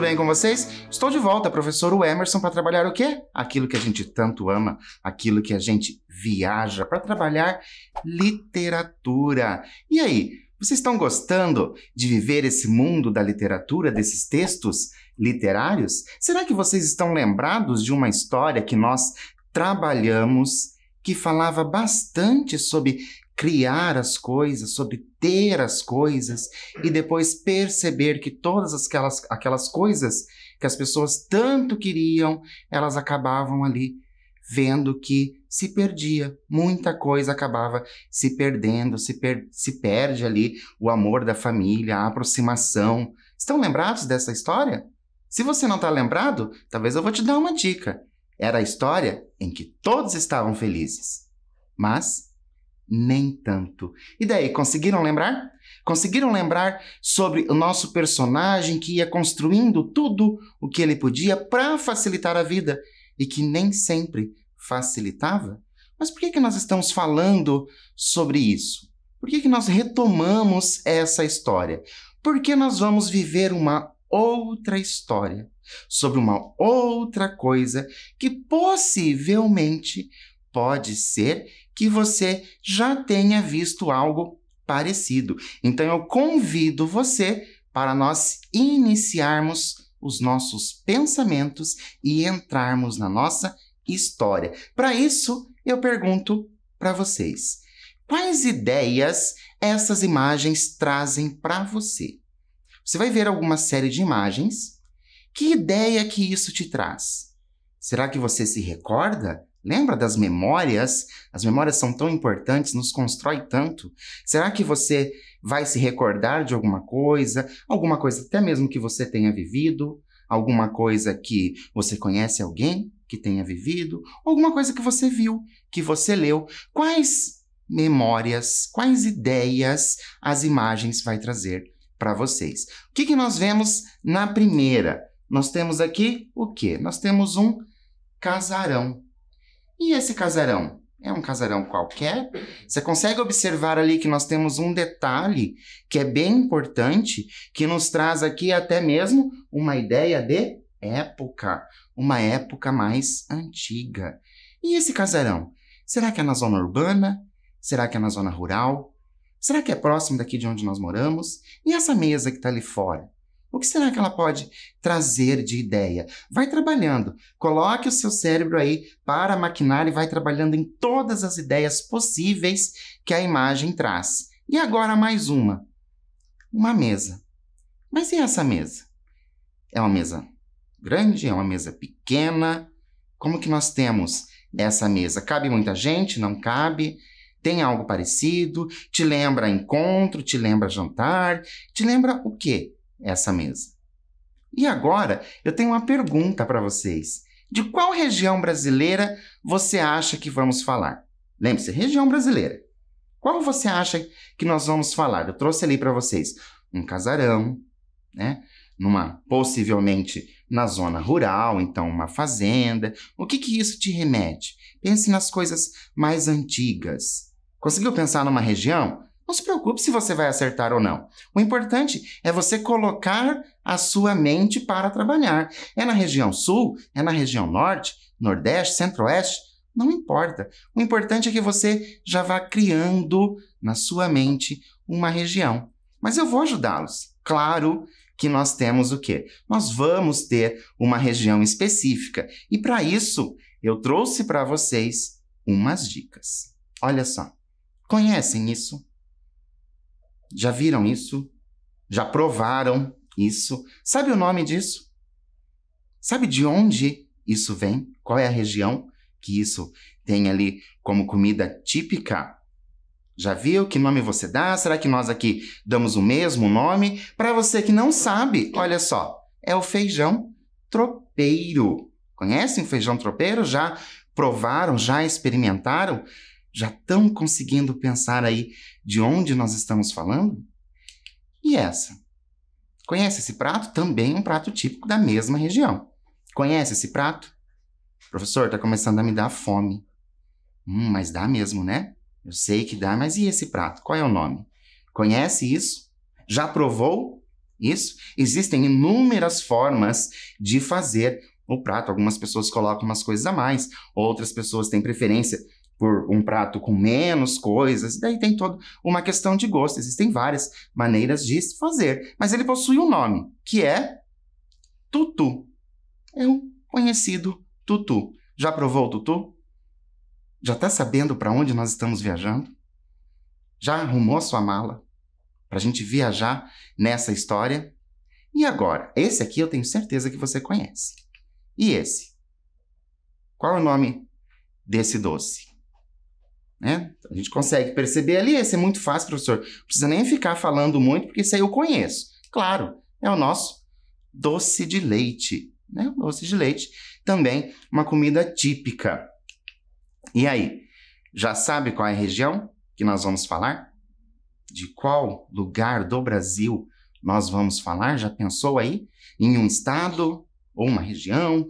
tudo bem com vocês? Estou de volta, professor Emerson, para trabalhar o quê? Aquilo que a gente tanto ama, aquilo que a gente viaja, para trabalhar literatura. E aí, vocês estão gostando de viver esse mundo da literatura, desses textos literários? Será que vocês estão lembrados de uma história que nós trabalhamos que falava bastante sobre criar as coisas, sobre ter as coisas e depois perceber que todas aquelas, aquelas coisas que as pessoas tanto queriam, elas acabavam ali vendo que se perdia, muita coisa acabava se perdendo, se, per se perde ali o amor da família, a aproximação. Estão lembrados dessa história? Se você não está lembrado, talvez eu vou te dar uma dica. Era a história em que todos estavam felizes, mas nem tanto. E daí, conseguiram lembrar? Conseguiram lembrar sobre o nosso personagem que ia construindo tudo o que ele podia para facilitar a vida e que nem sempre facilitava? Mas por que, que nós estamos falando sobre isso? Por que, que nós retomamos essa história? Por que nós vamos viver uma outra história sobre uma outra coisa que possivelmente pode ser que você já tenha visto algo parecido. Então eu convido você para nós iniciarmos os nossos pensamentos e entrarmos na nossa história. Para isso, eu pergunto para vocês: quais ideias essas imagens trazem para você? Você vai ver alguma série de imagens. Que ideia que isso te traz? Será que você se recorda Lembra das memórias? As memórias são tão importantes, nos constrói tanto. Será que você vai se recordar de alguma coisa, alguma coisa até mesmo que você tenha vivido, alguma coisa que você conhece alguém que tenha vivido, alguma coisa que você viu, que você leu? Quais memórias, quais ideias as imagens vai trazer para vocês? O que, que nós vemos na primeira? Nós temos aqui o quê? Nós temos um casarão e esse casarão? É um casarão qualquer? Você consegue observar ali que nós temos um detalhe que é bem importante, que nos traz aqui até mesmo uma ideia de época, uma época mais antiga. E esse casarão? Será que é na zona urbana? Será que é na zona rural? Será que é próximo daqui de onde nós moramos? E essa mesa que está ali fora? O que será que ela pode trazer de ideia? Vai trabalhando. Coloque o seu cérebro aí para maquinar e vai trabalhando em todas as ideias possíveis que a imagem traz. E agora mais uma. Uma mesa. Mas e essa mesa? É uma mesa grande? É uma mesa pequena? Como que nós temos essa mesa? Cabe muita gente? Não cabe? Tem algo parecido? Te lembra encontro? Te lembra jantar? Te lembra o quê? essa mesa. E agora eu tenho uma pergunta para vocês. De qual região brasileira você acha que vamos falar? Lembre-se, região brasileira. Qual você acha que nós vamos falar? Eu trouxe ali para vocês um casarão, né? Numa possivelmente na zona rural, então uma fazenda. O que que isso te remete? Pense nas coisas mais antigas. Conseguiu pensar numa região? Não se preocupe se você vai acertar ou não. O importante é você colocar a sua mente para trabalhar. É na região sul, é na região norte, nordeste, centro-oeste, não importa. O importante é que você já vá criando na sua mente uma região. Mas eu vou ajudá-los. Claro que nós temos o quê? Nós vamos ter uma região específica. E para isso, eu trouxe para vocês umas dicas. Olha só. Conhecem isso? Já viram isso? Já provaram isso? Sabe o nome disso? Sabe de onde isso vem? Qual é a região que isso tem ali como comida típica? Já viu que nome você dá? Será que nós aqui damos o mesmo nome? Para você que não sabe, olha só, é o feijão tropeiro. Conhecem o feijão tropeiro? Já provaram, já experimentaram? Já estão conseguindo pensar aí de onde nós estamos falando? E essa? Conhece esse prato? Também um prato típico da mesma região. Conhece esse prato? Professor, está começando a me dar fome. Hum, mas dá mesmo, né? Eu sei que dá, mas e esse prato? Qual é o nome? Conhece isso? Já provou isso? Existem inúmeras formas de fazer o prato. Algumas pessoas colocam umas coisas a mais, outras pessoas têm preferência por um prato com menos coisas. Daí tem toda uma questão de gosto. Existem várias maneiras de se fazer. Mas ele possui um nome, que é tutu. É um conhecido tutu. Já provou o tutu? Já está sabendo para onde nós estamos viajando? Já arrumou a sua mala para a gente viajar nessa história? E agora? Esse aqui eu tenho certeza que você conhece. E esse? Qual é o nome desse doce? Né? A gente consegue perceber ali, esse é muito fácil, professor. Não precisa nem ficar falando muito, porque isso aí eu conheço. Claro, é o nosso doce de leite. Né? Doce de leite também uma comida típica. E aí, já sabe qual é a região que nós vamos falar? De qual lugar do Brasil nós vamos falar? Já pensou aí? Em um estado ou uma região,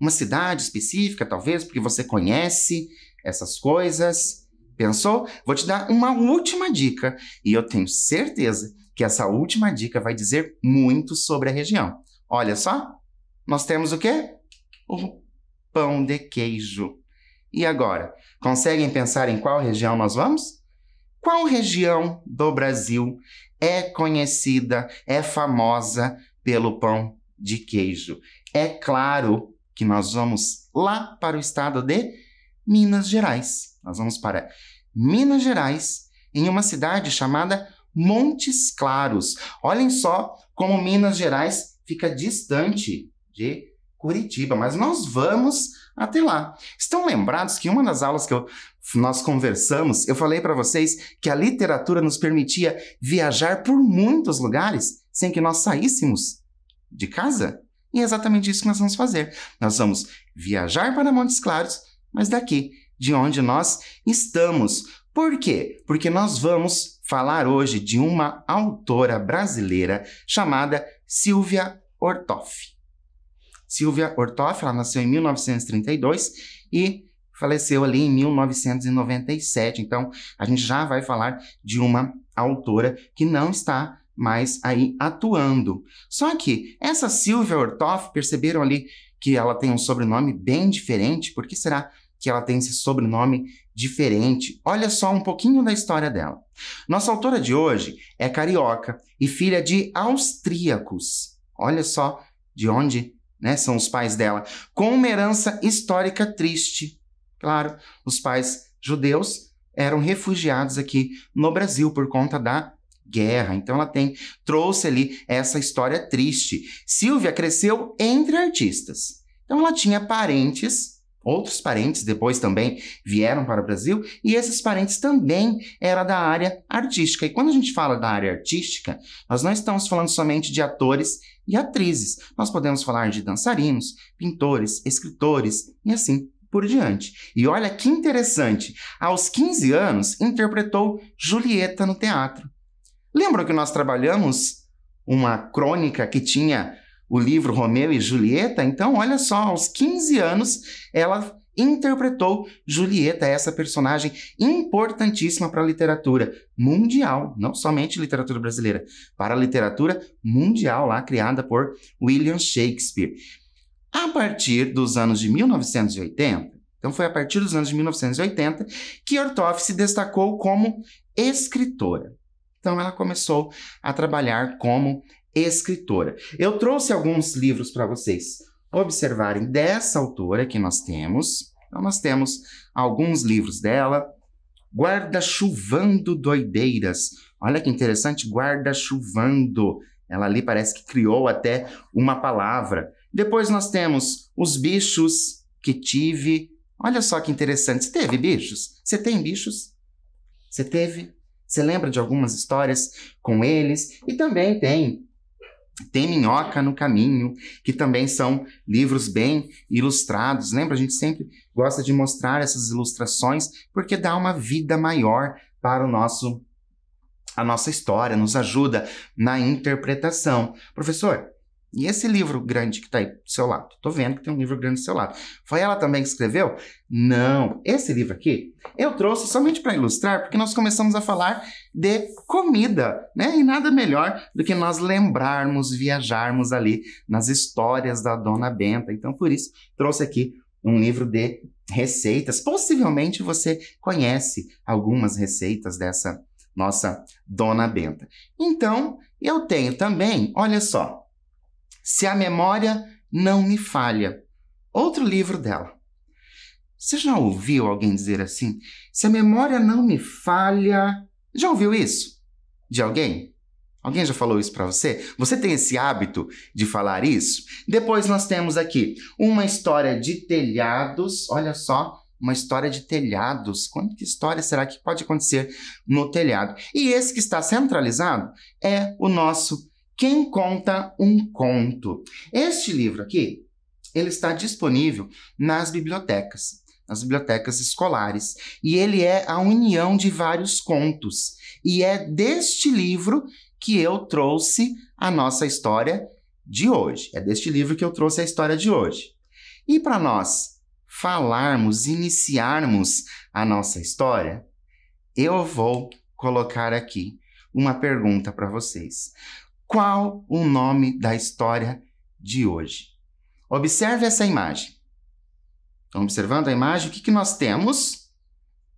uma cidade específica, talvez, porque você conhece essas coisas. Pensou? Vou te dar uma última dica e eu tenho certeza que essa última dica vai dizer muito sobre a região. Olha só, nós temos o quê? O pão de queijo. E agora, conseguem pensar em qual região nós vamos? Qual região do Brasil é conhecida, é famosa pelo pão de queijo? É claro que nós vamos lá para o estado de Minas Gerais. Nós vamos para Minas Gerais, em uma cidade chamada Montes Claros. Olhem só como Minas Gerais fica distante de Curitiba, mas nós vamos até lá. Estão lembrados que uma das aulas que eu, nós conversamos, eu falei para vocês que a literatura nos permitia viajar por muitos lugares sem que nós saíssemos de casa? E é exatamente isso que nós vamos fazer. Nós vamos viajar para Montes Claros mas daqui, de onde nós estamos. Por quê? Porque nós vamos falar hoje de uma autora brasileira chamada Silvia Ortoff. Silvia Ortoff, ela nasceu em 1932 e faleceu ali em 1997. Então, a gente já vai falar de uma autora que não está mais aí atuando. Só que essa Silvia Ortoff, perceberam ali que ela tem um sobrenome bem diferente, por que será que ela tem esse sobrenome diferente. Olha só um pouquinho da história dela. Nossa autora de hoje é carioca e filha de austríacos. Olha só de onde né, são os pais dela. Com uma herança histórica triste. Claro, os pais judeus eram refugiados aqui no Brasil por conta da guerra. Então ela tem trouxe ali essa história triste. Silvia cresceu entre artistas. Então ela tinha parentes Outros parentes depois também vieram para o Brasil e esses parentes também eram da área artística. E quando a gente fala da área artística, nós não estamos falando somente de atores e atrizes. Nós podemos falar de dançarinos, pintores, escritores e assim por diante. E olha que interessante, aos 15 anos interpretou Julieta no teatro. lembra que nós trabalhamos uma crônica que tinha o livro Romeu e Julieta, então olha só, aos 15 anos ela interpretou Julieta, essa personagem importantíssima para a literatura mundial, não somente literatura brasileira, para a literatura mundial lá criada por William Shakespeare. A partir dos anos de 1980, então foi a partir dos anos de 1980 que Ortoff se destacou como escritora. Então ela começou a trabalhar como escritora. Eu trouxe alguns livros para vocês observarem dessa autora que nós temos. Então, nós temos alguns livros dela. Guarda-chuvando doideiras. Olha que interessante, guarda-chuvando. Ela ali parece que criou até uma palavra. Depois nós temos os bichos que tive. Olha só que interessante. Você teve bichos? Você tem bichos? Você teve? Você lembra de algumas histórias com eles? E também tem tem Minhoca no Caminho, que também são livros bem ilustrados. Lembra? A gente sempre gosta de mostrar essas ilustrações porque dá uma vida maior para o nosso a nossa história, nos ajuda na interpretação. Professor, e esse livro grande que está aí do seu lado? Estou vendo que tem um livro grande do seu lado. Foi ela também que escreveu? Não. Esse livro aqui eu trouxe somente para ilustrar, porque nós começamos a falar de comida, né? E nada melhor do que nós lembrarmos, viajarmos ali nas histórias da Dona Benta. Então, por isso, trouxe aqui um livro de receitas. Possivelmente você conhece algumas receitas dessa nossa Dona Benta. Então, eu tenho também, olha só se a Memória Não Me Falha. Outro livro dela. Você já ouviu alguém dizer assim? Se a memória não me falha. Já ouviu isso? De alguém? Alguém já falou isso para você? Você tem esse hábito de falar isso? Depois nós temos aqui uma história de telhados. Olha só, uma história de telhados. Quanto que história será que pode acontecer no telhado? E esse que está centralizado é o nosso quem conta um conto? Este livro aqui, ele está disponível nas bibliotecas, nas bibliotecas escolares, e ele é a união de vários contos. E é deste livro que eu trouxe a nossa história de hoje. É deste livro que eu trouxe a história de hoje. E para nós falarmos, iniciarmos a nossa história, eu vou colocar aqui uma pergunta para vocês qual o nome da história de hoje? Observe essa imagem. Então, observando a imagem, o que, que nós temos?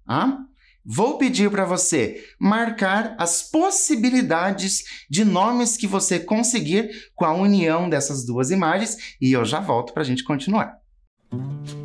Ah, vou pedir para você marcar as possibilidades de nomes que você conseguir com a união dessas duas imagens e eu já volto para a gente continuar. Música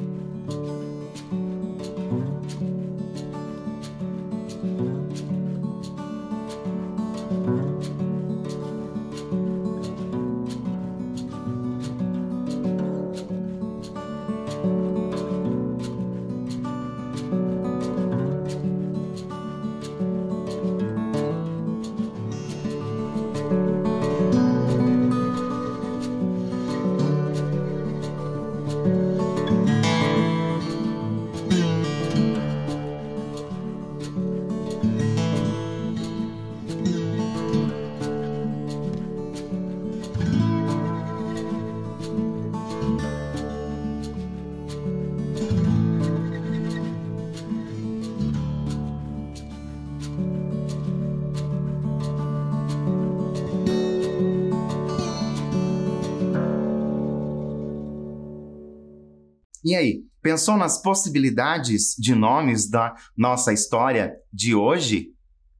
E aí, pensou nas possibilidades de nomes da nossa história de hoje?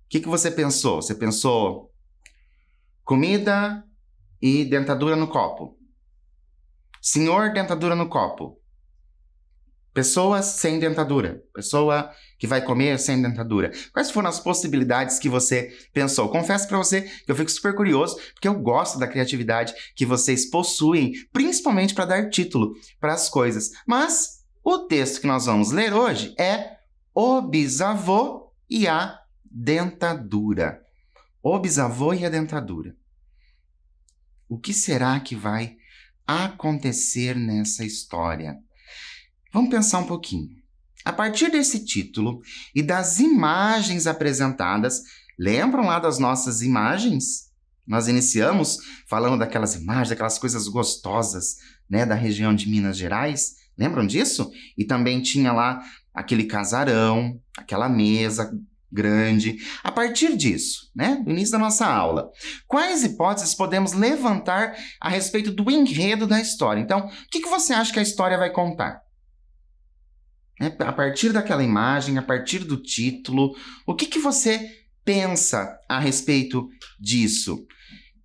O que, que você pensou? Você pensou comida e dentadura no copo. Senhor dentadura no copo. Pessoa sem dentadura. Pessoa que vai comer sem dentadura. Quais foram as possibilidades que você pensou? Confesso para você que eu fico super curioso, porque eu gosto da criatividade que vocês possuem, principalmente para dar título para as coisas. Mas o texto que nós vamos ler hoje é O Bisavô e a Dentadura. O Bisavô e a Dentadura. O que será que vai acontecer nessa história? Vamos pensar um pouquinho. A partir desse título e das imagens apresentadas, lembram lá das nossas imagens? Nós iniciamos falando daquelas imagens, daquelas coisas gostosas, né, da região de Minas Gerais. Lembram disso? E também tinha lá aquele casarão, aquela mesa grande. A partir disso, né, do início da nossa aula, quais hipóteses podemos levantar a respeito do enredo da história? Então, o que, que você acha que a história vai contar? Né? A partir daquela imagem, a partir do título, o que, que você pensa a respeito disso?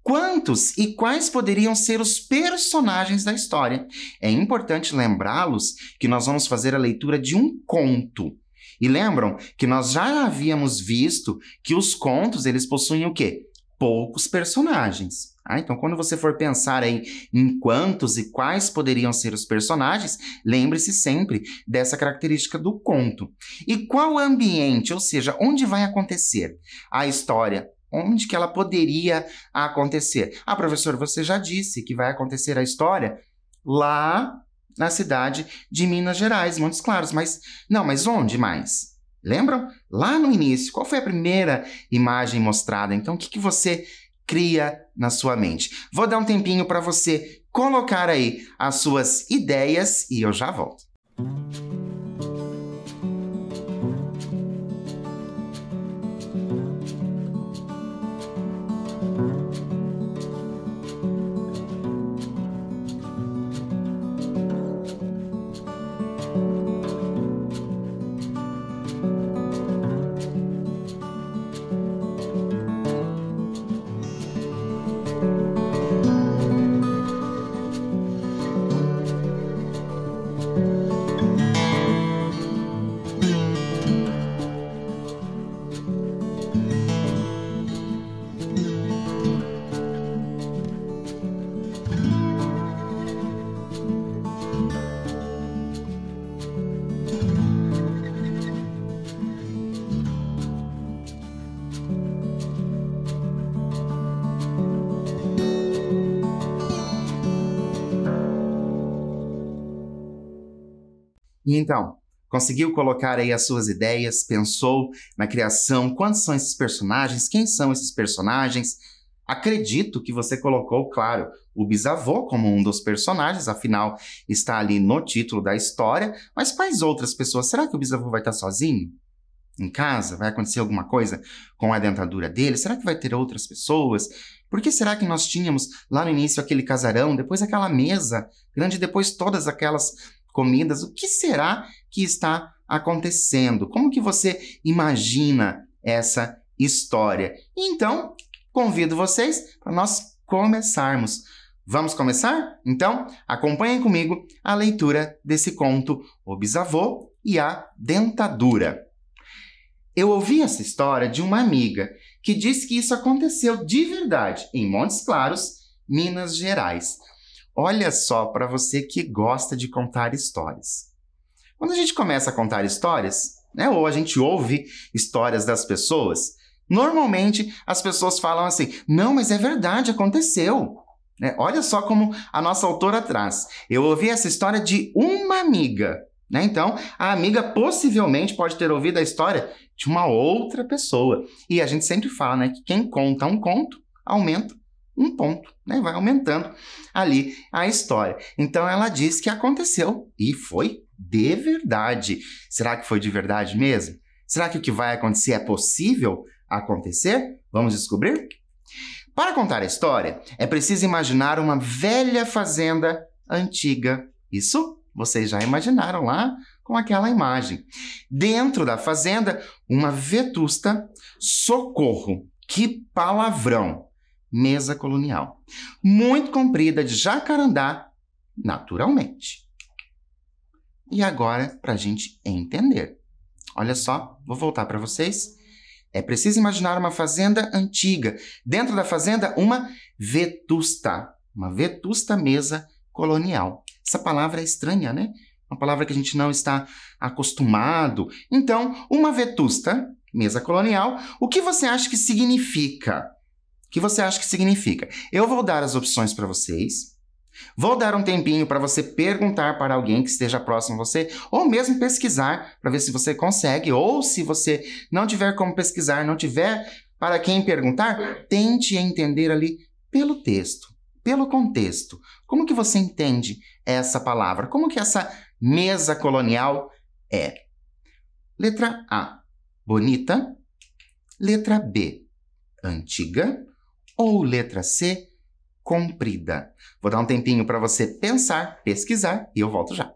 Quantos e quais poderiam ser os personagens da história? É importante lembrá-los que nós vamos fazer a leitura de um conto. E lembram que nós já havíamos visto que os contos eles possuem o quê? Poucos personagens. Ah, então, quando você for pensar aí em quantos e quais poderiam ser os personagens, lembre-se sempre dessa característica do conto. E qual ambiente, ou seja, onde vai acontecer a história? Onde que ela poderia acontecer? Ah, professor, você já disse que vai acontecer a história lá na cidade de Minas Gerais, Montes Claros, mas não, mas onde mais? Lembram? Lá no início, qual foi a primeira imagem mostrada? Então, o que, que você cria na sua mente. Vou dar um tempinho para você colocar aí as suas ideias e eu já volto. E então, conseguiu colocar aí as suas ideias, pensou na criação, quantos são esses personagens, quem são esses personagens. Acredito que você colocou, claro, o bisavô como um dos personagens, afinal está ali no título da história, mas quais outras pessoas? Será que o bisavô vai estar sozinho? Em casa? Vai acontecer alguma coisa com a dentadura dele? Será que vai ter outras pessoas? Por que será que nós tínhamos lá no início aquele casarão, depois aquela mesa grande, depois todas aquelas comidas, o que será que está acontecendo? Como que você imagina essa história? Então, convido vocês para nós começarmos. Vamos começar? Então, acompanhem comigo a leitura desse conto O Bisavô e a Dentadura. Eu ouvi essa história de uma amiga que diz que isso aconteceu de verdade em Montes Claros, Minas Gerais. Olha só para você que gosta de contar histórias. Quando a gente começa a contar histórias, né, ou a gente ouve histórias das pessoas, normalmente as pessoas falam assim: não, mas é verdade, aconteceu. Né? Olha só como a nossa autora traz. Eu ouvi essa história de uma amiga. Né? Então, a amiga possivelmente pode ter ouvido a história de uma outra pessoa. E a gente sempre fala né, que quem conta um conto aumenta um ponto, né? Vai aumentando ali a história. Então ela diz que aconteceu e foi de verdade. Será que foi de verdade mesmo? Será que o que vai acontecer é possível acontecer? Vamos descobrir? Para contar a história, é preciso imaginar uma velha fazenda antiga. Isso vocês já imaginaram lá com aquela imagem. Dentro da fazenda, uma vetusta socorro. Que palavrão! mesa colonial, muito comprida de jacarandá, naturalmente. E agora, para a gente entender. Olha só, vou voltar para vocês. É preciso imaginar uma fazenda antiga. Dentro da fazenda, uma vetusta. Uma vetusta mesa colonial. Essa palavra é estranha, né? Uma palavra que a gente não está acostumado. Então, uma vetusta mesa colonial, o que você acha que significa? O que você acha que significa? Eu vou dar as opções para vocês. Vou dar um tempinho para você perguntar para alguém que esteja próximo a você, ou mesmo pesquisar para ver se você consegue, ou se você não tiver como pesquisar, não tiver para quem perguntar, tente entender ali pelo texto, pelo contexto. Como que você entende essa palavra? Como que essa mesa colonial é? Letra A, bonita. Letra B, antiga. Ou letra C, comprida? Vou dar um tempinho para você pensar, pesquisar e eu volto já.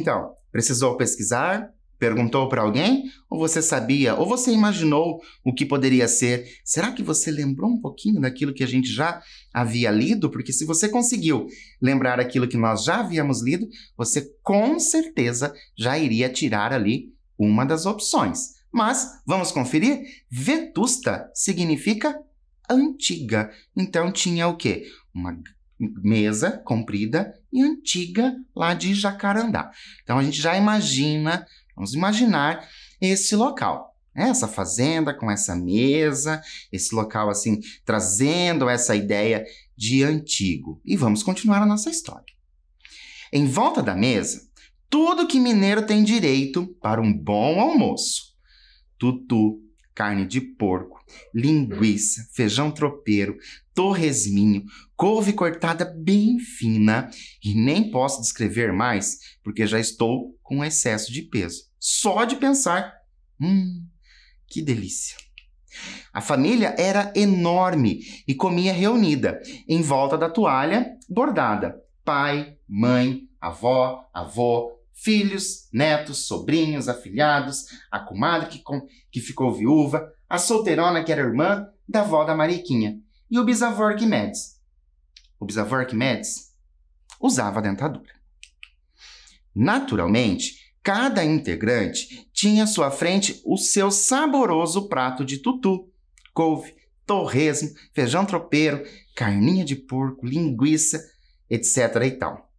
Então, precisou pesquisar? Perguntou para alguém? Ou você sabia? Ou você imaginou o que poderia ser? Será que você lembrou um pouquinho daquilo que a gente já havia lido? Porque se você conseguiu lembrar aquilo que nós já havíamos lido, você com certeza já iria tirar ali uma das opções. Mas vamos conferir? Vetusta significa antiga. Então tinha o quê? Uma mesa comprida e antiga lá de Jacarandá. Então a gente já imagina, vamos imaginar esse local. Né? Essa fazenda com essa mesa, esse local assim, trazendo essa ideia de antigo. E vamos continuar a nossa história. Em volta da mesa, tudo que mineiro tem direito para um bom almoço: tutu, carne de porco, linguiça, feijão tropeiro, torresminho, couve cortada bem fina e nem posso descrever mais porque já estou com excesso de peso. Só de pensar. Hum, que delícia! A família era enorme e comia reunida, em volta da toalha bordada. Pai, mãe, avó, avô, filhos, netos, sobrinhos, afilhados, a comadre que, com, que ficou viúva, a solteirona que era irmã da avó da Mariquinha e o bisavô Arquimedes, o bisavô Arquimedes, usava dentadura. Naturalmente, cada integrante tinha à sua frente o seu saboroso prato de tutu, couve, torresmo, feijão tropeiro, carninha de porco, linguiça, etc. e tal.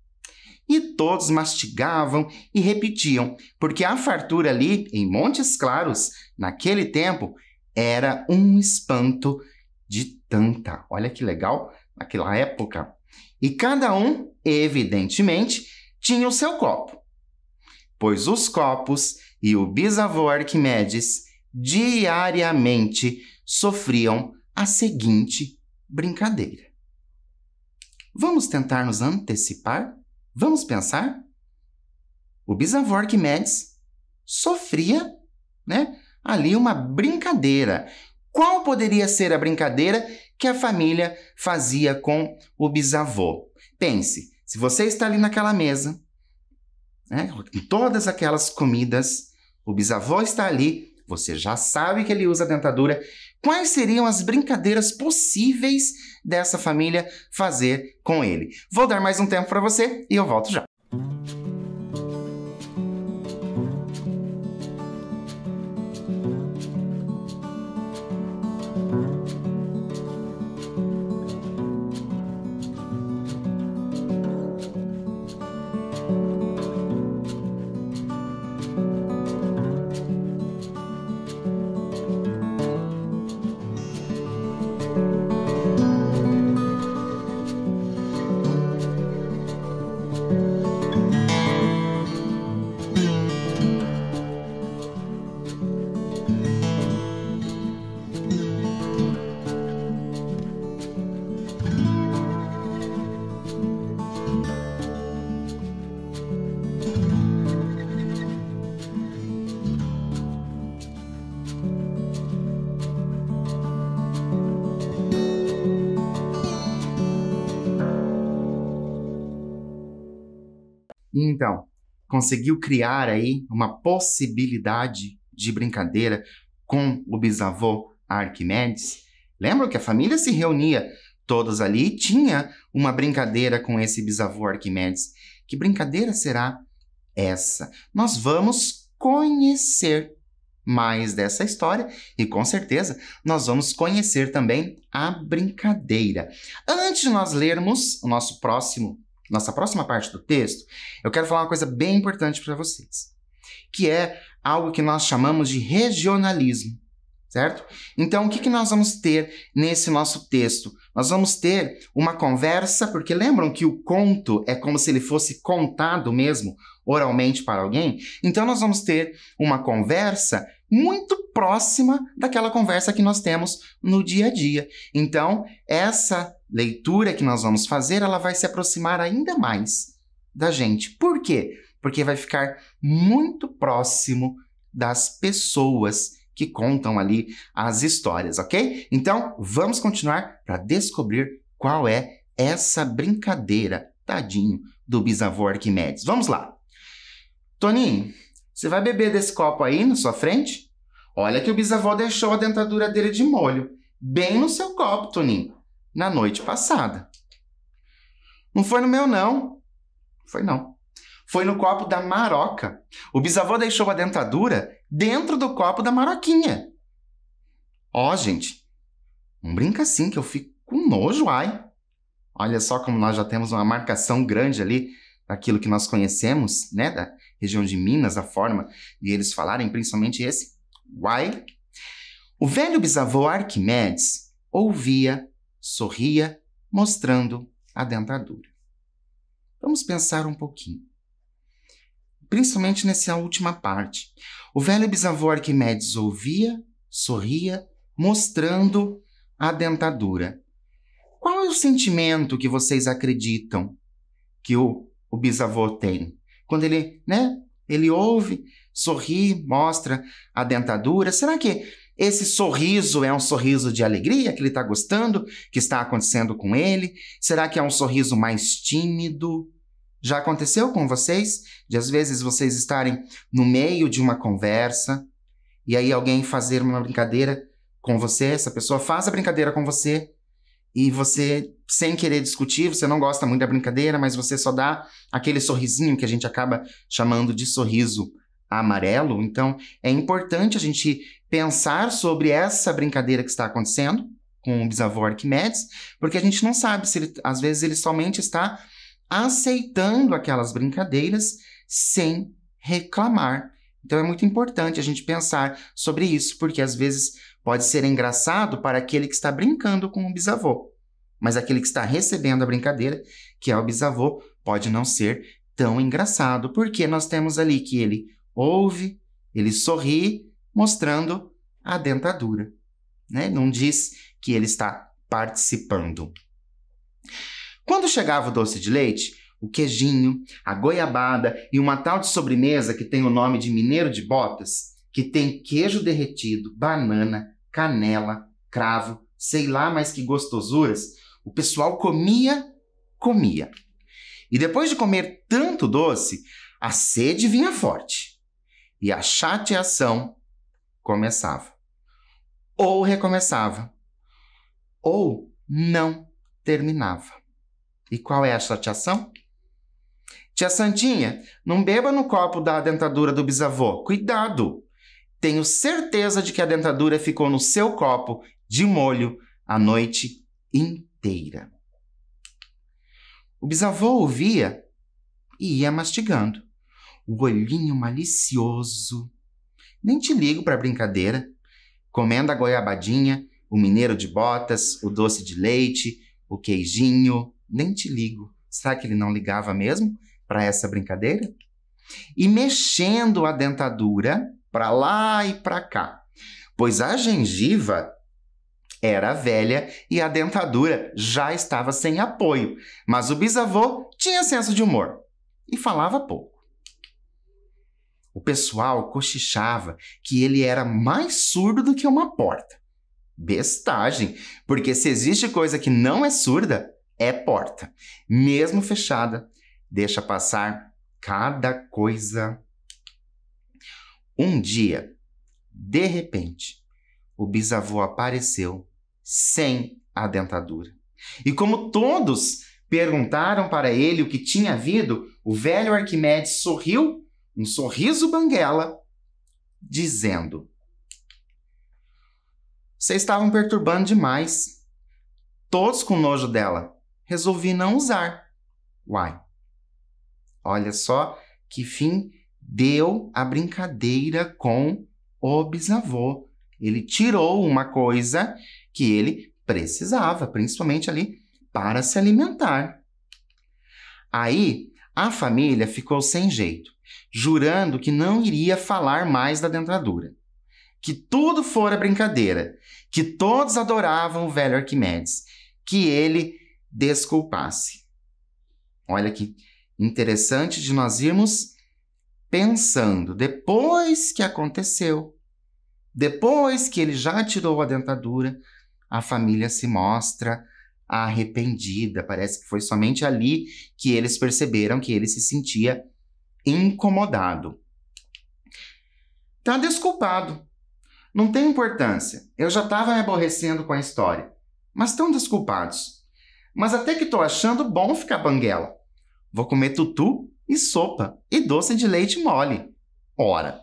E todos mastigavam e repetiam, porque a fartura ali, em Montes Claros, naquele tempo, era um espanto de tanta, olha que legal, naquela época. E cada um, evidentemente, tinha o seu copo, pois os copos e o bisavô Arquimedes diariamente sofriam a seguinte brincadeira. Vamos tentar nos antecipar? Vamos pensar? O bisavô Arquimedes sofria, né, ali uma brincadeira. Qual poderia ser a brincadeira que a família fazia com o bisavô. Pense, se você está ali naquela mesa, né, com todas aquelas comidas, o bisavô está ali, você já sabe que ele usa dentadura. Quais seriam as brincadeiras possíveis dessa família fazer com ele? Vou dar mais um tempo para você e eu volto já. Música conseguiu criar aí uma possibilidade de brincadeira com o bisavô Arquimedes. Lembram que a família se reunia todas ali e tinha uma brincadeira com esse bisavô Arquimedes. Que brincadeira será essa? Nós vamos conhecer mais dessa história e com certeza nós vamos conhecer também a brincadeira. Antes de nós lermos o nosso próximo nossa próxima parte do texto, eu quero falar uma coisa bem importante para vocês, que é algo que nós chamamos de regionalismo, certo? Então, o que, que nós vamos ter nesse nosso texto? Nós vamos ter uma conversa, porque lembram que o conto é como se ele fosse contado mesmo oralmente para alguém? Então, nós vamos ter uma conversa muito próxima daquela conversa que nós temos no dia a dia. Então, essa leitura que nós vamos fazer, ela vai se aproximar ainda mais da gente. Por quê? Porque vai ficar muito próximo das pessoas que contam ali as histórias, ok? Então, vamos continuar para descobrir qual é essa brincadeira, tadinho, do bisavô Arquimedes. Vamos lá. Toninho, você vai beber desse copo aí na sua frente? Olha que o bisavô deixou a dentadura dele de molho, bem no seu copo, Toninho na noite passada. Não foi no meu, não. Foi não. Foi no copo da maroca. O bisavô deixou a dentadura dentro do copo da maroquinha. Ó, oh, gente, não brinca assim que eu fico com nojo, ai. Olha só como nós já temos uma marcação grande ali daquilo que nós conhecemos, né, da região de Minas, a forma de eles falarem, principalmente esse uai. O velho bisavô Arquimedes ouvia sorria, mostrando a dentadura. Vamos pensar um pouquinho. Principalmente nessa última parte. O velho bisavô Arquimedes ouvia, sorria, mostrando a dentadura. Qual é o sentimento que vocês acreditam que o, o bisavô tem? Quando ele, né, ele ouve, sorri, mostra a dentadura, será que esse sorriso é um sorriso de alegria que ele está gostando, que está acontecendo com ele? Será que é um sorriso mais tímido? Já aconteceu com vocês de às vezes vocês estarem no meio de uma conversa e aí alguém fazer uma brincadeira com você, essa pessoa faz a brincadeira com você e você, sem querer discutir, você não gosta muito da brincadeira, mas você só dá aquele sorrisinho que a gente acaba chamando de sorriso amarelo. Então, é importante a gente pensar sobre essa brincadeira que está acontecendo com o bisavô Arquimedes, porque a gente não sabe se ele, às vezes ele somente está aceitando aquelas brincadeiras sem reclamar. Então é muito importante a gente pensar sobre isso, porque às vezes pode ser engraçado para aquele que está brincando com o bisavô, mas aquele que está recebendo a brincadeira, que é o bisavô, pode não ser tão engraçado, porque nós temos ali que ele ouve, ele sorri, mostrando a dentadura. Né? Não diz que ele está participando. Quando chegava o doce de leite, o queijinho, a goiabada e uma tal de sobremesa que tem o nome de mineiro de botas, que tem queijo derretido, banana, canela, cravo, sei lá mais que gostosuras, o pessoal comia, comia. E depois de comer tanto doce, a sede vinha forte. E a chateação começava. Ou recomeçava. Ou não terminava. E qual é a chateação? Tia Santinha, não beba no copo da dentadura do bisavô. Cuidado! Tenho certeza de que a dentadura ficou no seu copo de molho a noite inteira. O bisavô ouvia e ia mastigando, o olhinho malicioso nem te ligo para brincadeira. Comendo a goiabadinha, o mineiro de botas, o doce de leite, o queijinho. Nem te ligo. Será que ele não ligava mesmo para essa brincadeira? E mexendo a dentadura para lá e para cá, pois a gengiva era velha e a dentadura já estava sem apoio, mas o bisavô tinha senso de humor e falava pouco. O pessoal cochichava que ele era mais surdo do que uma porta. Bestagem, porque se existe coisa que não é surda, é porta. Mesmo fechada, deixa passar cada coisa. Um dia, de repente, o bisavô apareceu sem a dentadura. E como todos perguntaram para ele o que tinha havido, o velho Arquimedes sorriu um sorriso banguela, dizendo: Vocês estavam perturbando demais. Todos com nojo dela. Resolvi não usar. Uai. Olha só que fim deu a brincadeira com o bisavô. Ele tirou uma coisa que ele precisava, principalmente ali para se alimentar. Aí a família ficou sem jeito jurando que não iria falar mais da dentadura, que tudo fora brincadeira, que todos adoravam o velho Arquimedes, que ele desculpasse. Olha que interessante de nós irmos pensando depois que aconteceu, depois que ele já tirou a dentadura, a família se mostra arrependida. Parece que foi somente ali que eles perceberam que ele se sentia incomodado. Tá desculpado. Não tem importância. Eu já estava me aborrecendo com a história. Mas tão desculpados. Mas até que estou achando bom ficar banguela. Vou comer tutu e sopa e doce de leite mole. Ora.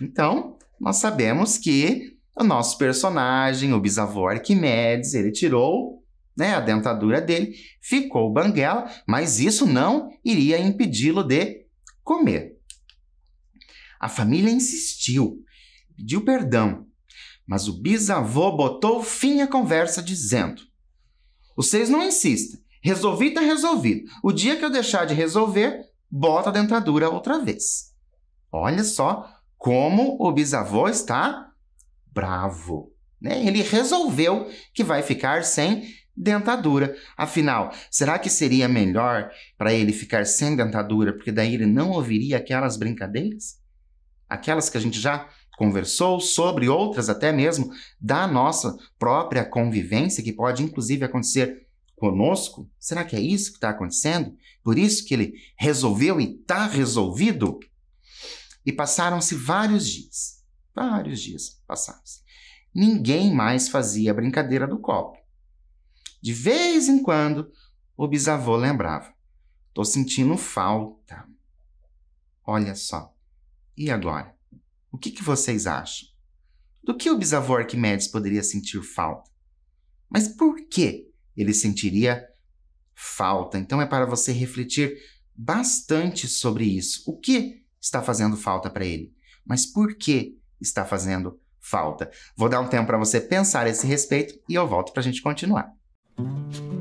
Então, nós sabemos que o nosso personagem, o bisavô Arquimedes, ele tirou né, a dentadura dele, ficou banguela, mas isso não iria impedi-lo de comer. A família insistiu, pediu perdão, mas o bisavô botou fim à conversa dizendo: Vocês não insistam, resolvido é resolvido. O dia que eu deixar de resolver, bota a dentadura outra vez. Olha só como o bisavô está bravo. Né? Ele resolveu que vai ficar sem dentadura. Afinal, será que seria melhor para ele ficar sem dentadura, porque daí ele não ouviria aquelas brincadeiras? Aquelas que a gente já conversou sobre outras até mesmo da nossa própria convivência que pode inclusive acontecer conosco? Será que é isso que está acontecendo? Por isso que ele resolveu e está resolvido? E passaram-se vários dias. Vários dias passaram-se. Ninguém mais fazia a brincadeira do copo. De vez em quando, o bisavô lembrava. Tô sentindo falta. Olha só. E agora? O que, que vocês acham? Do que o bisavô Arquimedes poderia sentir falta? Mas por que ele sentiria falta? Então é para você refletir bastante sobre isso. O que está fazendo falta para ele? Mas por que está fazendo falta? Vou dar um tempo para você pensar a esse respeito e eu volto para a gente continuar. Thank you.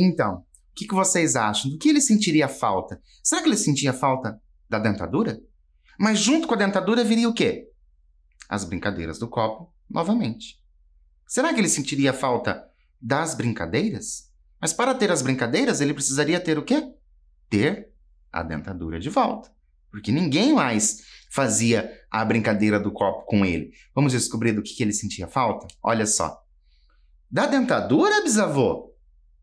Então, o que, que vocês acham? Do que ele sentiria falta? Será que ele sentia falta da dentadura? Mas junto com a dentadura viria o quê? As brincadeiras do copo, novamente. Será que ele sentiria falta das brincadeiras? Mas para ter as brincadeiras, ele precisaria ter o quê? Ter a dentadura de volta. Porque ninguém mais fazia a brincadeira do copo com ele. Vamos descobrir do que, que ele sentia falta? Olha só. Da dentadura, bisavô?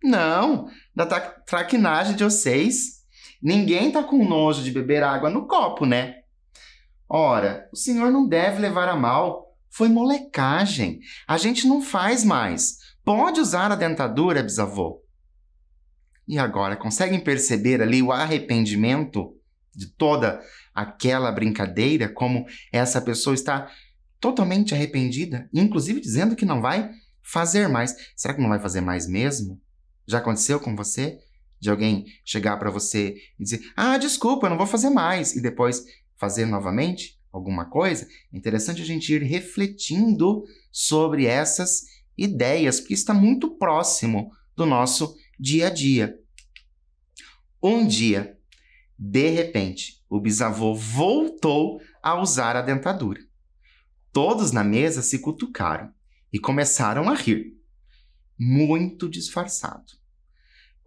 Não, da tra traquinagem de vocês. Ninguém tá com nojo de beber água no copo, né? Ora, o senhor não deve levar a mal. Foi molecagem. A gente não faz mais. Pode usar a dentadura, bisavô. E agora, conseguem perceber ali o arrependimento de toda aquela brincadeira? Como essa pessoa está totalmente arrependida, inclusive dizendo que não vai fazer mais. Será que não vai fazer mais mesmo? Já aconteceu com você? De alguém chegar para você e dizer: Ah, desculpa, eu não vou fazer mais, e depois fazer novamente alguma coisa? É interessante a gente ir refletindo sobre essas ideias, porque está muito próximo do nosso dia a dia. Um dia, de repente, o bisavô voltou a usar a dentadura. Todos na mesa se cutucaram e começaram a rir, muito disfarçado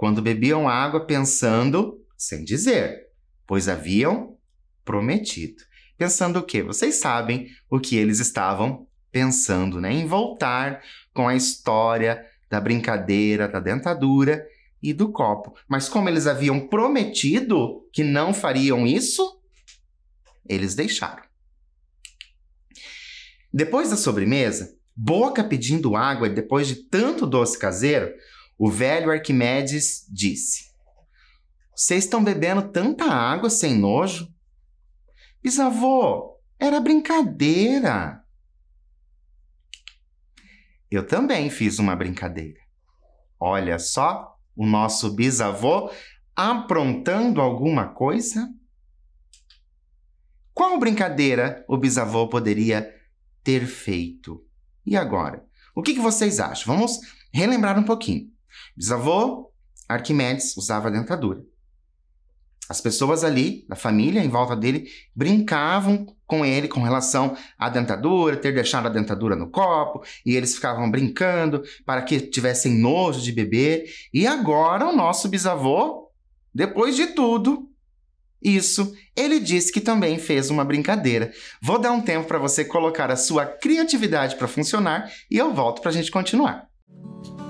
quando bebiam água pensando, sem dizer, pois haviam prometido. Pensando o quê? Vocês sabem o que eles estavam pensando, né? Em voltar com a história da brincadeira, da dentadura e do copo. Mas como eles haviam prometido que não fariam isso, eles deixaram. Depois da sobremesa, Boca pedindo água e depois de tanto doce caseiro, o velho Arquimedes disse: Vocês estão bebendo tanta água sem nojo? Bisavô, era brincadeira. Eu também fiz uma brincadeira. Olha só, o nosso bisavô aprontando alguma coisa? Qual brincadeira o bisavô poderia ter feito? E agora? O que, que vocês acham? Vamos relembrar um pouquinho. Bisavô, Arquimedes usava dentadura. As pessoas ali, da família, em volta dele, brincavam com ele com relação à dentadura, ter deixado a dentadura no copo, e eles ficavam brincando para que tivessem nojo de beber. E agora o nosso bisavô, depois de tudo isso, ele disse que também fez uma brincadeira. Vou dar um tempo para você colocar a sua criatividade para funcionar e eu volto para a gente continuar. Música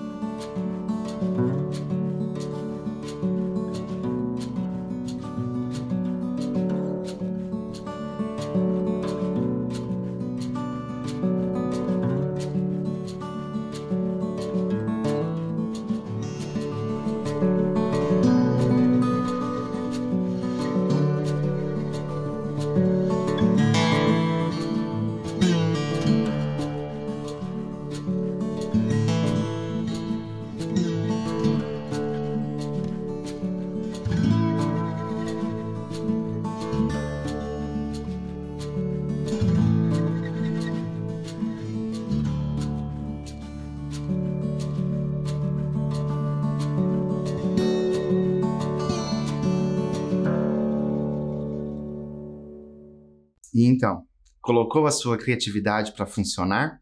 então, colocou a sua criatividade para funcionar?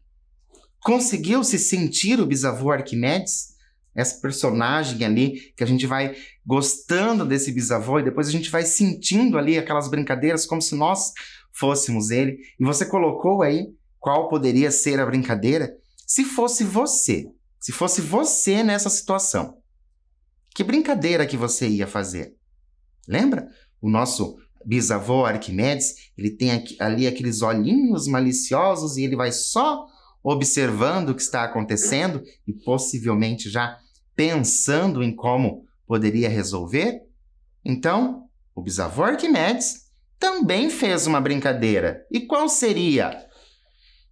Conseguiu se sentir o bisavô Arquimedes? Essa personagem ali que a gente vai gostando desse bisavô e depois a gente vai sentindo ali aquelas brincadeiras como se nós fôssemos ele. E você colocou aí qual poderia ser a brincadeira se fosse você, se fosse você nessa situação. Que brincadeira que você ia fazer? Lembra? O nosso bisavô Arquimedes, ele tem aqui, ali aqueles olhinhos maliciosos e ele vai só observando o que está acontecendo e possivelmente já pensando em como poderia resolver? Então, o bisavô Arquimedes também fez uma brincadeira. E qual seria?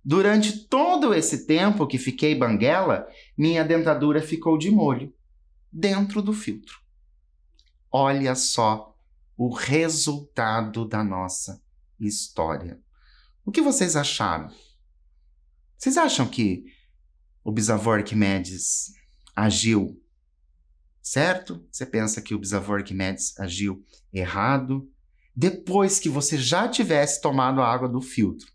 Durante todo esse tempo que fiquei banguela, minha dentadura ficou de molho, dentro do filtro. Olha só o resultado da nossa história. O que vocês acharam? Vocês acham que o bisavô Arquimedes agiu certo? Você pensa que o bisavô Arquimedes agiu errado. Depois que você já tivesse tomado a água do filtro,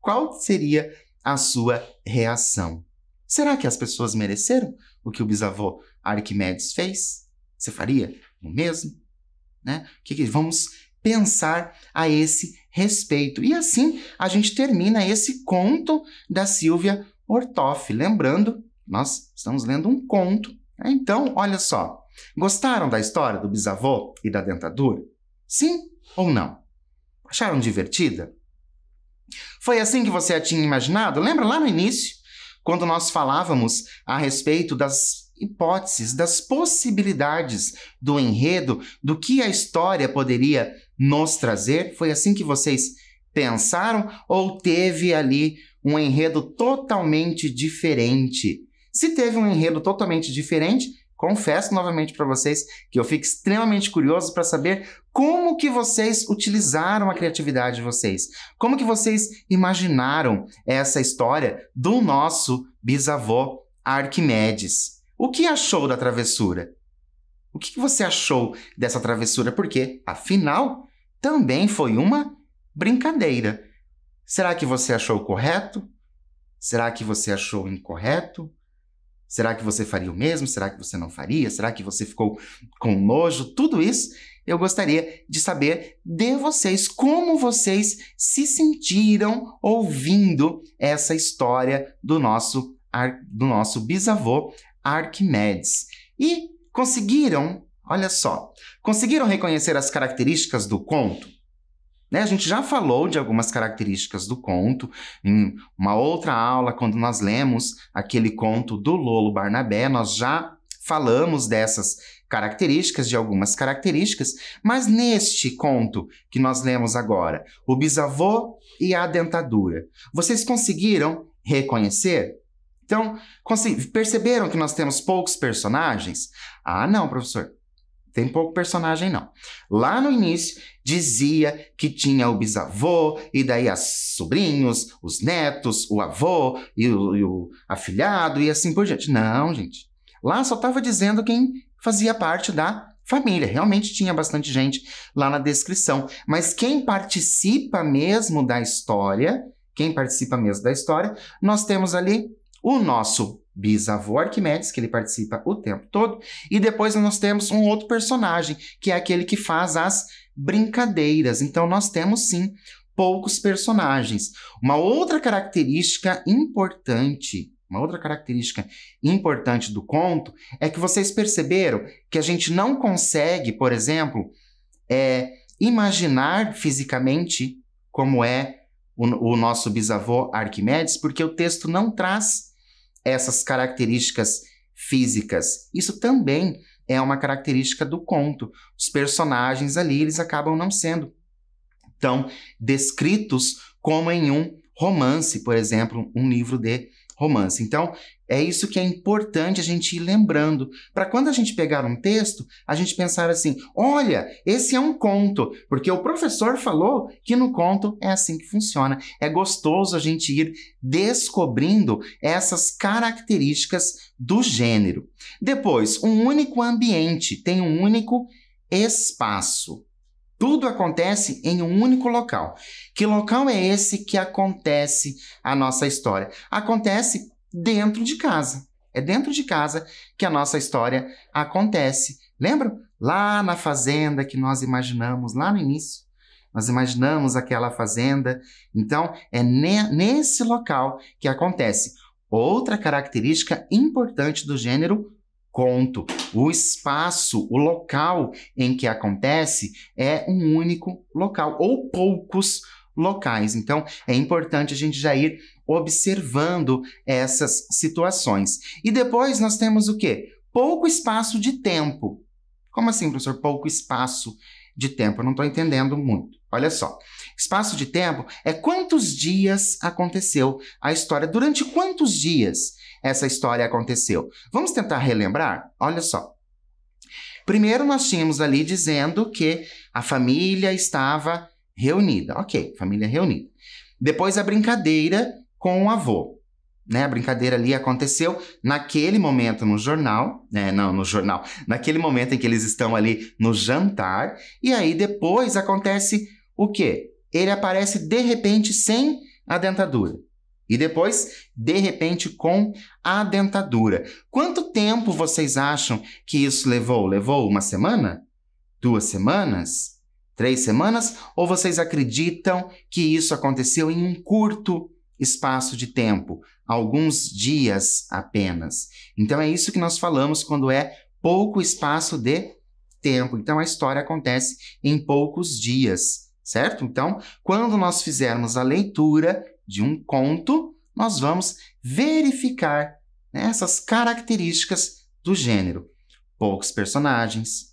qual seria a sua reação? Será que as pessoas mereceram o que o bisavô Arquimedes fez? Você faria o mesmo? né? Que, vamos pensar a esse respeito. E assim a gente termina esse conto da Silvia Ortoff. Lembrando, nós estamos lendo um conto. Né? Então, olha só. Gostaram da história do bisavô e da dentadura? Sim ou não? Acharam divertida? Foi assim que você a tinha imaginado? Lembra lá no início, quando nós falávamos a respeito das hipóteses, das possibilidades do enredo, do que a história poderia nos trazer? Foi assim que vocês pensaram ou teve ali um enredo totalmente diferente? Se teve um enredo totalmente diferente, confesso novamente para vocês que eu fico extremamente curioso para saber como que vocês utilizaram a criatividade de vocês. Como que vocês imaginaram essa história do nosso bisavô Arquimedes? O que achou da travessura? O que você achou dessa travessura? Porque, afinal, também foi uma brincadeira. Será que você achou correto? Será que você achou incorreto? Será que você faria o mesmo? Será que você não faria? Será que você ficou com nojo? Tudo isso eu gostaria de saber de vocês, como vocês se sentiram ouvindo essa história do nosso, do nosso bisavô Arquimedes e conseguiram, olha só, conseguiram reconhecer as características do conto. Né? A gente já falou de algumas características do conto em uma outra aula, quando nós lemos aquele conto do Lolo Barnabé, nós já falamos dessas características, de algumas características, mas neste conto que nós lemos agora, O Bisavô e a Dentadura, vocês conseguiram reconhecer? Então, assim, perceberam que nós temos poucos personagens? Ah, não, professor. Tem pouco personagem, não. Lá no início, dizia que tinha o bisavô, e daí as sobrinhos, os netos, o avô e o, e o afilhado, e assim por diante. Não, gente. Lá só estava dizendo quem fazia parte da família. Realmente tinha bastante gente lá na descrição. Mas quem participa mesmo da história, quem participa mesmo da história, nós temos ali o nosso bisavô Arquimedes, que ele participa o tempo todo, e depois nós temos um outro personagem, que é aquele que faz as brincadeiras. Então nós temos sim poucos personagens. Uma outra característica importante, uma outra característica importante do conto é que vocês perceberam que a gente não consegue, por exemplo, é, imaginar fisicamente como é o, o nosso bisavô Arquimedes, porque o texto não traz essas características físicas. Isso também é uma característica do conto. Os personagens ali, eles acabam não sendo tão descritos como em um romance, por exemplo, um livro de romance. Então, é isso que é importante a gente ir lembrando, para quando a gente pegar um texto, a gente pensar assim: olha, esse é um conto, porque o professor falou que no conto é assim que funciona. É gostoso a gente ir descobrindo essas características do gênero. Depois, um único ambiente tem um único espaço. Tudo acontece em um único local. Que local é esse que acontece a nossa história? Acontece dentro de casa. É dentro de casa que a nossa história acontece. Lembra? Lá na fazenda que nós imaginamos lá no início. Nós imaginamos aquela fazenda. Então, é ne nesse local que acontece. Outra característica importante do gênero conto. O espaço, o local em que acontece é um único local ou poucos locais. Então, é importante a gente já ir observando essas situações. E depois nós temos o quê? Pouco espaço de tempo. Como assim, professor? Pouco espaço de tempo. Eu não estou entendendo muito. Olha só. Espaço de tempo é quantos dias aconteceu a história. Durante quantos dias essa história aconteceu. Vamos tentar relembrar? Olha só. Primeiro, nós tínhamos ali dizendo que a família estava reunida. Ok, família reunida. Depois, a brincadeira com o avô. Né, a brincadeira ali aconteceu naquele momento no jornal, né, não, no jornal, naquele momento em que eles estão ali no jantar, e aí depois acontece o quê? Ele aparece de repente sem a dentadura. E depois, de repente, com a dentadura. Quanto tempo vocês acham que isso levou? Levou uma semana? Duas semanas? Três semanas? Ou vocês acreditam que isso aconteceu em um curto espaço de tempo? Alguns dias apenas. Então, é isso que nós falamos quando é pouco espaço de tempo. Então, a história acontece em poucos dias certo? Então, quando nós fizermos a leitura de um conto, nós vamos verificar né, essas características do gênero. Poucos personagens,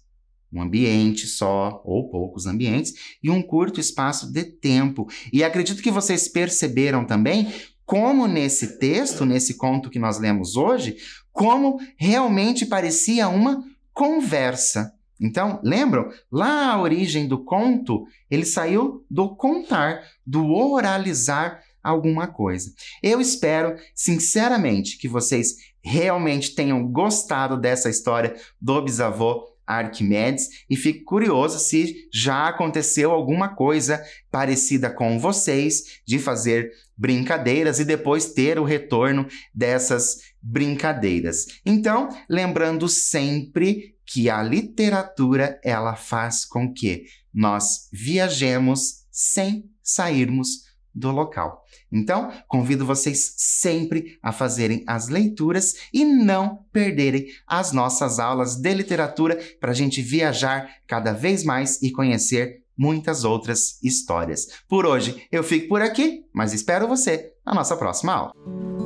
um ambiente só ou poucos ambientes e um curto espaço de tempo. E acredito que vocês perceberam também como nesse texto, nesse conto que nós lemos hoje, como realmente parecia uma conversa. Então, lembram? Lá a origem do conto, ele saiu do contar, do oralizar alguma coisa. Eu espero, sinceramente, que vocês realmente tenham gostado dessa história do bisavô Arquimedes e fico curioso se já aconteceu alguma coisa parecida com vocês de fazer brincadeiras e depois ter o retorno dessas brincadeiras. Então, lembrando sempre que a literatura ela faz com que nós viajemos sem sairmos do local. Então, convido vocês sempre a fazerem as leituras e não perderem as nossas aulas de literatura para a gente viajar cada vez mais e conhecer muitas outras histórias. Por hoje eu fico por aqui, mas espero você na nossa próxima aula.